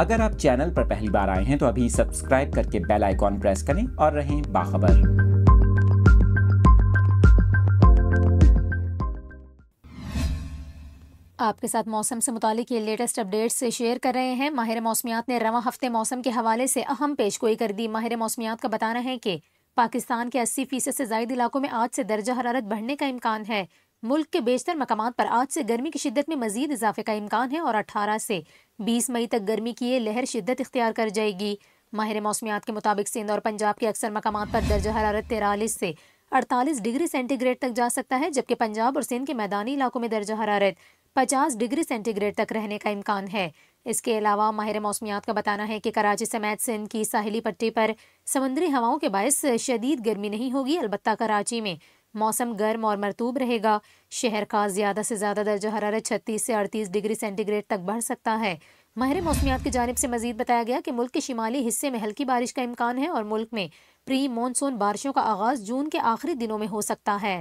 अगर आप चैनल पर पहली बार आए हैं तो अभी सब्सक्राइब करके बेल आइकॉन प्रेस करें और रहें बाखबर आपके साथ मौसम से मुतल ये लेटेस्ट अपडेट्स से शेयर कर रहे हैं माहिर मौसमियात ने रवा हफ्ते मौसम के हवाले से अहम पेशगोई कर दी माहिर मौसमियात का बताना है कि पाकिस्तान के अस्सी फीसद से जायद इलाकों में आज से दर्जा हरारत बढ़ने का इम्कान है मुल्क के बेशतर मकाम पर आज से गर्मी की शिद्दत में मजीद इजाफे का इम्कान है और अठारह से बीस मई तक गर्मी की ये लहर शिद्दत इख्तियार कर जाएगी माहिर मौसमियात के मुताबिक सिंध और पंजाब के अक्सर मकाम पर दर्ज हरारत तिरालीस से अड़तालीस डिग्री सेंटीग्रेड तक जा सकता है जबकि पंजाब और सिंध के मैदानी इलाकों में दर्ज हरारत पचास डिग्री सेंटीग्रेड तक रहने का इम्कान है इसके अलावा माहिर मौसमियात का बताना है कि कराची समेत सिंध की साहली पट्टी पर समुद्री हवाओं के बायस शदीद गर्मी नहीं होगी अलबत् कराची में मौसम गर्म और मरतूब रहेगा शहर का ज़्यादा से ज़्यादा दर्ज हरारत छत्तीस से अड़तीस डिग्री सेंटीग्रेड तक बढ़ सकता है माहिर मौसमियात की जानब से मजीद बताया गया कि मुल्क के शिमाली हिस्से में हल्की बारिश का इम्कान है और मुल्क में प्री मानसून बारिशों का आगाज़ जून के आखिरी दिनों में हो सकता है